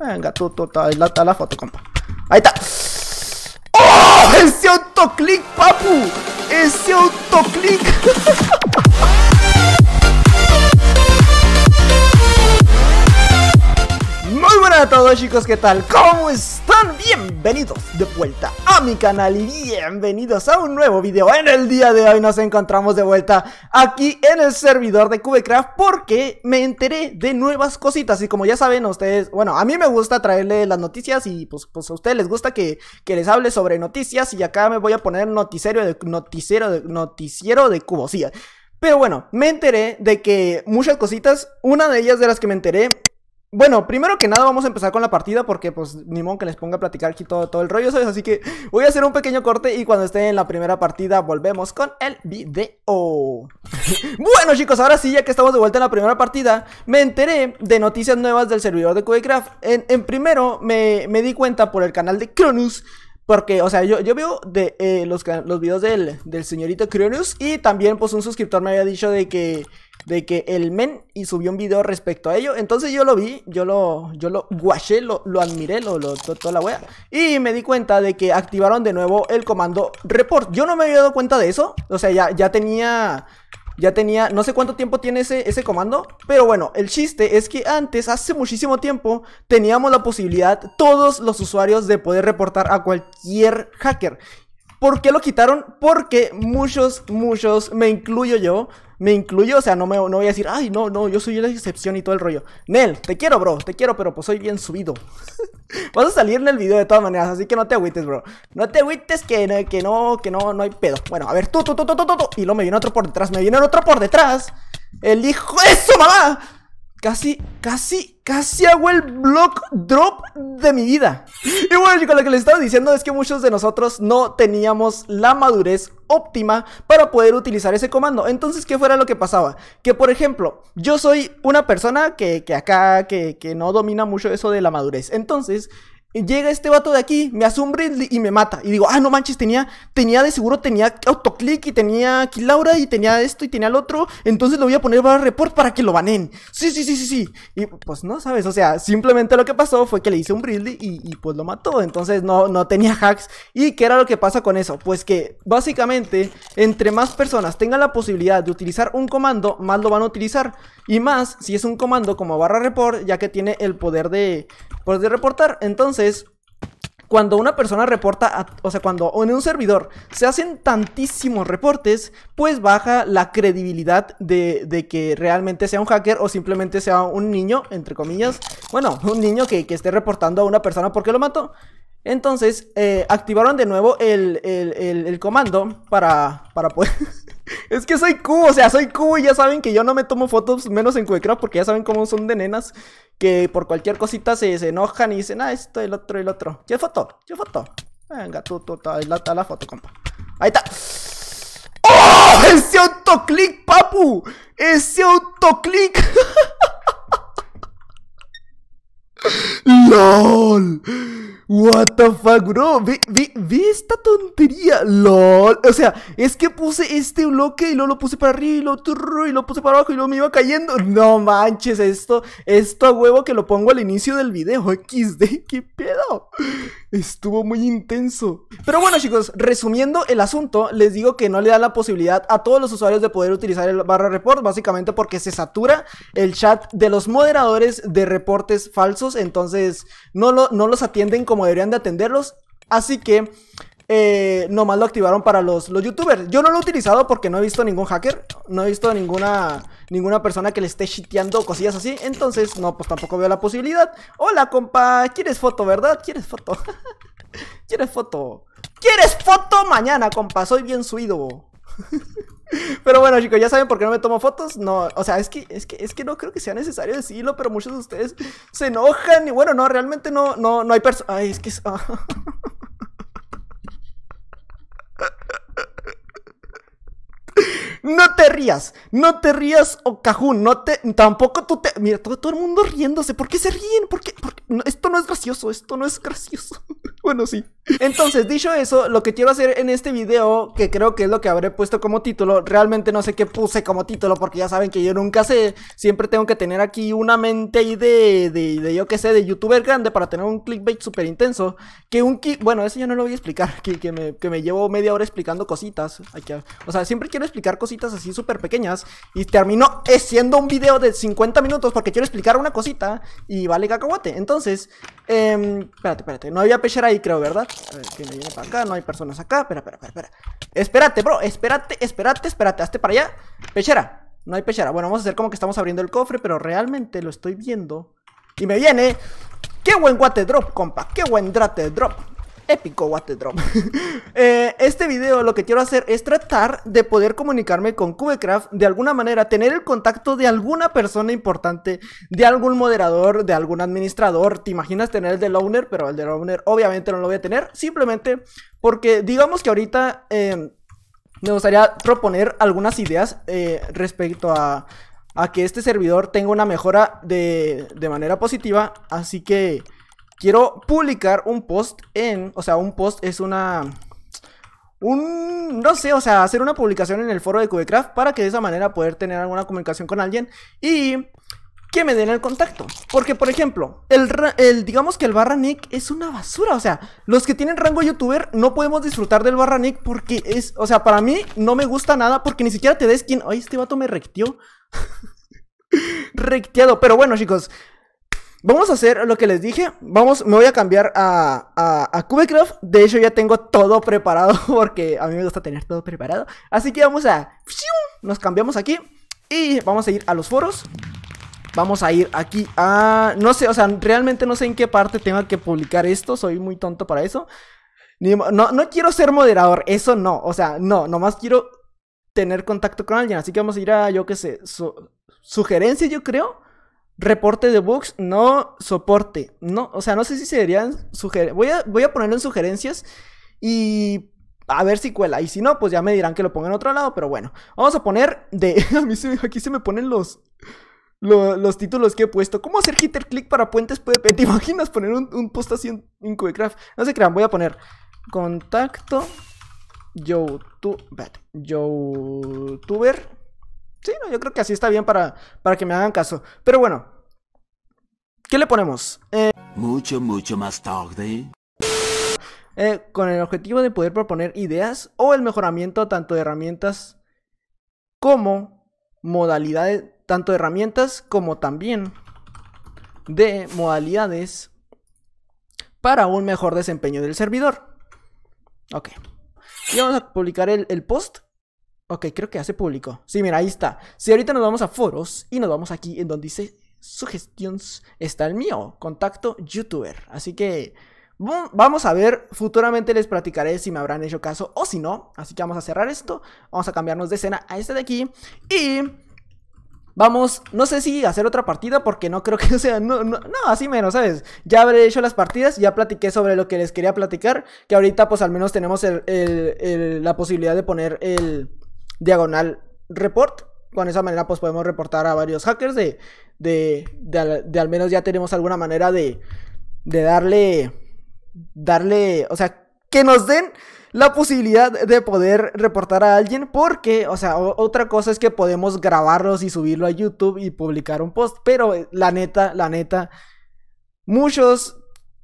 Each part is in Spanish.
Venga, tú, tú, tú, está la foto, compa. Ahí está. ¡Oh! ¡Ese autoclick, papu! ¡Ese autoclick! Hola a todos chicos, ¿qué tal? ¿Cómo están? Bienvenidos de vuelta a mi canal y bienvenidos a un nuevo video En el día de hoy nos encontramos de vuelta aquí en el servidor de Cubecraft Porque me enteré de nuevas cositas y como ya saben ustedes Bueno, a mí me gusta traerle las noticias y pues, pues a ustedes les gusta que, que, les hable sobre noticias Y acá me voy a poner noticiero de, noticiero de, noticiero de Cubosía pero bueno, me enteré de que muchas cositas, una de ellas de las que me enteré bueno, primero que nada vamos a empezar con la partida porque pues ni modo que les ponga a platicar aquí todo, todo el rollo, ¿sabes? Así que voy a hacer un pequeño corte y cuando esté en la primera partida volvemos con el video. bueno chicos, ahora sí, ya que estamos de vuelta en la primera partida, me enteré de noticias nuevas del servidor de Codecraft. En, primero me, me di cuenta por el canal de Cronus porque, o sea, yo, yo veo eh, los, los, videos del, del señorito Cronus y también pues un suscriptor me había dicho de que, de que el men y subió un video respecto a ello. Entonces yo lo vi, yo lo, yo lo guaché, lo, lo admiré, lo, lo toda la wea. Y me di cuenta de que activaron de nuevo el comando report. Yo no me había dado cuenta de eso. O sea, ya, ya tenía... Ya tenía, no sé cuánto tiempo tiene ese, comando, pero bueno, el chiste es que antes, hace muchísimo tiempo, teníamos la posibilidad todos los usuarios de poder reportar a cualquier hacker. ¿Por qué lo quitaron? Porque muchos, muchos, me incluyo yo, me incluyo, o sea, no, me, no voy a decir, ay, no, no, yo soy la excepción y todo el rollo. Nel, te quiero, bro, te quiero, pero pues soy bien subido. Vas a salir en el video de todas maneras, así que no te agüites, bro. No te agüites que, que no, que no, no hay pedo. Bueno, a ver, tú, tú, tú, tú, tú, tú. Y luego me viene otro por detrás, me viene otro por detrás. El hijo... ¡Eso, mamá! Casi, casi, casi hago el block drop de mi vida. Y bueno chicos, lo que les estaba diciendo es que muchos de nosotros no teníamos la madurez óptima para poder utilizar ese comando. Entonces, ¿qué fuera lo que pasaba? Que por ejemplo, yo soy una persona que, que acá, que, que no domina mucho eso de la madurez. Entonces, Llega este vato de aquí, me hace y me mata. Y digo, ah, no manches, tenía, tenía de seguro, tenía autoclick y tenía Laura y tenía esto y tenía el otro. Entonces lo voy a poner para report para que lo banen. Sí, sí, sí, sí, sí. Y pues no, ¿sabes? O sea, simplemente lo que pasó fue que le hice un Bridley y, pues lo mató. Entonces no, no tenía hacks. ¿Y qué era lo que pasa con eso? Pues que básicamente, entre más personas tengan la posibilidad de utilizar un comando, más lo van a utilizar. Y más si es un comando como barra report, ya que tiene el poder de, poder pues, reportar. Entonces, cuando una persona reporta, o sea, cuando en un servidor se hacen tantísimos reportes, pues baja la credibilidad de, de, que realmente sea un hacker o simplemente sea un niño, entre comillas, bueno, un niño que, que esté reportando a una persona porque lo mató. Entonces, eh, activaron de nuevo el, el, el comando para, para poder... Es que soy cubo, o sea, soy cubo y ya saben que yo no me tomo fotos menos en Cubecraft porque ya saben cómo son de nenas que por cualquier cosita se, enojan y dicen, ah, esto, el otro, el otro. ¿Qué foto? ¿Qué foto? Venga, tú, tú, ahí la foto, compa. Ahí está. ¡Oh! ¡Ese autoclick, papu! ¡Ese autoclick! LOL. What the fuck, bro. Ve, ve, ve esta tontería. LOL. O sea, es que puse este bloque y luego lo puse para arriba y lo y lo puse para abajo y luego me iba cayendo. No manches, esto, esto a huevo que lo pongo al inicio del video. XD, qué pedo. Estuvo muy intenso. Pero bueno chicos, resumiendo el asunto, les digo que no le da la posibilidad a todos los usuarios de poder utilizar el barra report, básicamente porque se satura el chat de los moderadores de reportes falsos, entonces no, lo, no los atienden como deberían de atenderlos. Así que eh, nomás lo activaron para los, los youtubers. Yo no lo he utilizado porque no he visto ningún hacker, no he visto ninguna ninguna persona que le esté shiteando cosillas así. Entonces, no, pues tampoco veo la posibilidad. Hola, compa. ¿Quieres foto, verdad? ¿Quieres foto? ¿Quieres foto? ¿Quieres foto mañana, compa? Soy bien suido. Pero bueno, chicos, ya saben por qué no me tomo fotos. No, o sea, es que, es que, es que no creo que sea necesario decirlo, pero muchos de ustedes se enojan. Y bueno, no, realmente no, no, no hay personas. Ay, es que. no te rías, no te rías, oh, Cajún, no te, tampoco tú te, mira, todo, el mundo riéndose, ¿por qué se ríen? ¿Por qué? esto no es gracioso, esto no es gracioso. Bueno, sí. Entonces, dicho eso, lo que quiero hacer en este video, que creo que es lo que habré puesto como título, realmente no sé qué puse como título, porque ya saben que yo nunca sé, siempre tengo que tener aquí una mente ahí de, yo qué sé, de youtuber grande para tener un clickbait súper intenso, que un bueno, eso yo no lo voy a explicar, que, me, llevo media hora explicando cositas, aquí, o sea, siempre quiero explicar cositas así súper pequeñas, y termino siendo un video de 50 minutos porque quiero explicar una cosita, y vale cacahuate, entonces, em, espérate, espérate, no había pechar ahí creo, ¿verdad? A ver, que me viene para acá, no hay personas acá. Espera, espera, espera, espera. Espérate, bro, espérate, espérate, espérate. Hazte para allá. Pechera, no hay pechera. Bueno, vamos a hacer como que estamos abriendo el cofre, pero realmente lo estoy viendo. Y me viene. ¡Qué buen guate drop, compa! ¡Qué buen drate drop! épico What the Drop. Eh, este video lo que quiero hacer es tratar de poder comunicarme con Cubecraft de alguna manera, tener el contacto de alguna persona importante, de algún moderador, de algún administrador. ¿Te imaginas tener el de owner? Pero el de owner obviamente no lo voy a tener, simplemente porque digamos que ahorita eh, me gustaría proponer algunas ideas eh, respecto a, a que este servidor tenga una mejora de, de manera positiva, así que quiero publicar un post en, o sea, un post es una un, no sé, o sea, hacer una publicación en el foro de Cubecraft para que de esa manera poder tener alguna comunicación con alguien y que me den el contacto. Porque, por ejemplo, el, digamos que el barra nick es una basura. O sea, los que tienen rango youtuber no podemos disfrutar del barra nick porque es, o sea, para mí no me gusta nada porque ni siquiera te des quien, ay, este vato me rectió. Recteado, pero bueno chicos, Vamos a hacer lo que les dije. Vamos, me voy a cambiar a, a, Cubecraft. De hecho, ya tengo todo preparado porque a mí me gusta tener todo preparado. Así que vamos a... Nos cambiamos aquí y vamos a ir a los foros. Vamos a ir aquí a... No sé, o sea, realmente no sé en qué parte tengo que publicar esto. Soy muy tonto para eso. no, no quiero ser moderador, eso no. O sea, no, nomás quiero tener contacto con alguien. Así que vamos a ir a, yo qué sé, sugerencia yo creo. Reporte de bugs, no soporte. No, o sea, no sé si serían sugerir Voy a, voy a ponerlo en sugerencias y a ver si cuela. Y si no, pues ya me dirán que lo pongan en otro lado, pero bueno. Vamos a poner de... a mí aquí se me ponen los... los títulos que he puesto. ¿Cómo hacer hitter click para puentes PvP? ¿Te imaginas poner un, post así en, en No se crean, voy a poner contacto YouTube, YouTuber Sí, yo creo que así está bien para, que me hagan caso. Pero bueno, ¿qué le ponemos? Eh, mucho, mucho más tarde. Eh, con el objetivo de poder proponer ideas o el mejoramiento tanto de herramientas como modalidades, tanto de herramientas como también de modalidades para un mejor desempeño del servidor. Ok. Y vamos a publicar el, el post Ok, creo que hace público. Sí, mira, ahí está. Si ahorita nos vamos a foros y nos vamos aquí en donde dice sugestions, está el mío, contacto youtuber. Así que vamos a ver, futuramente les platicaré si me habrán hecho caso o si no. Así que vamos a cerrar esto, vamos a cambiarnos de escena a este de aquí y Vamos, no sé si hacer otra partida porque no creo que sea, no, así menos, ¿sabes? Ya habré hecho las partidas, ya platiqué sobre lo que les quería platicar, que ahorita pues al menos tenemos la posibilidad de poner el, diagonal report. Con esa manera pues podemos reportar a varios hackers de, de, de, al menos ya tenemos alguna manera de, de darle, darle, o sea, que nos den la posibilidad de poder reportar a alguien porque, o sea, otra cosa es que podemos grabarlos y subirlo a YouTube y publicar un post, pero eh, la neta, la neta, muchos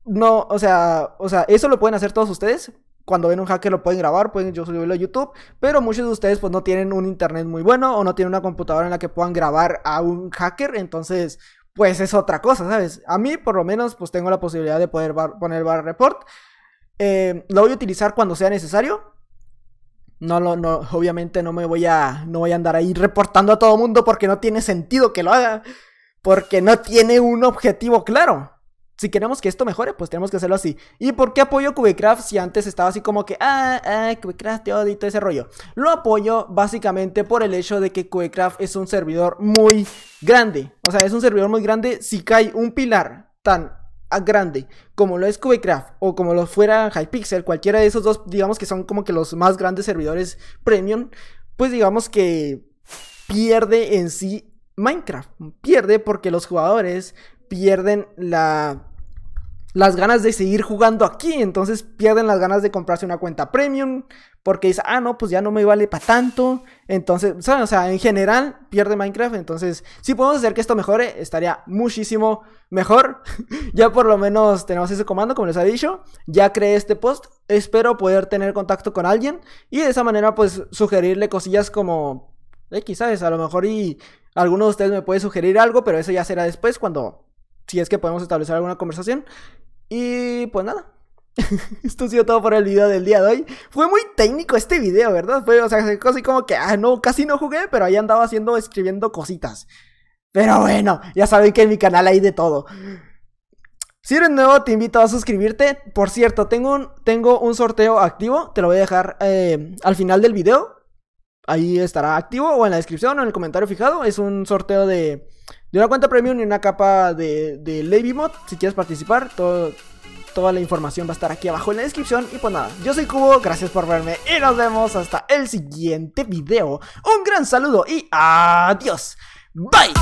no, o sea, o sea, eso lo pueden hacer todos ustedes, cuando ven un hacker lo pueden grabar, pueden subirlo a YouTube, pero muchos de ustedes pues no tienen un internet muy bueno o no tienen una computadora en la que puedan grabar a un hacker, entonces pues es otra cosa, ¿sabes? A mí por lo menos pues tengo la posibilidad de poder poner bar report. Eh, lo voy a utilizar cuando sea necesario. No, lo, no, obviamente no me voy a, no voy a andar ahí reportando a todo mundo porque no tiene sentido que lo haga, porque no tiene un objetivo claro si queremos que esto mejore, pues tenemos que hacerlo así. ¿Y por qué apoyo Cubecraft si antes estaba así como que, ah, ah, Cubecraft te y todo ese rollo? Lo apoyo básicamente por el hecho de que Cubecraft es un servidor muy grande. O sea, es un servidor muy grande si cae un pilar tan ah, grande como lo es Cubecraft o como lo fuera Hypixel, cualquiera de esos dos, digamos que son como que los más grandes servidores premium, pues digamos que pierde en sí Minecraft. Pierde porque los jugadores pierden la, las ganas de seguir jugando aquí. Entonces pierden las ganas de comprarse una cuenta premium. Porque dice, ah, no, pues ya no me vale para tanto. Entonces, o sea, en general pierde Minecraft. Entonces, si podemos hacer que esto mejore, estaría muchísimo mejor. ya por lo menos tenemos ese comando, como les había dicho. Ya creé este post. Espero poder tener contacto con alguien. Y de esa manera, pues, sugerirle cosillas como... X, quizás A lo mejor y alguno de ustedes me puede sugerir algo, pero eso ya será después cuando si es que podemos establecer alguna conversación. Y pues nada. Esto ha sido todo por el video del día de hoy. Fue muy técnico este video, ¿verdad? Fue, o sea, casi como que, ah, no, casi no jugué, pero ahí andaba haciendo, escribiendo cositas. Pero bueno, ya saben que en mi canal hay de todo. Si eres nuevo, te invito a suscribirte. Por cierto, tengo un, tengo un sorteo activo. Te lo voy a dejar eh, al final del video. Ahí estará activo o en la descripción o en el comentario fijado. Es un sorteo de, de una cuenta premium y una capa de, de Lady Mod. Si quieres participar, todo, toda la información va a estar aquí abajo en la descripción. Y pues nada, yo soy Cubo, gracias por verme y nos vemos hasta el siguiente video. Un gran saludo y adiós. Bye.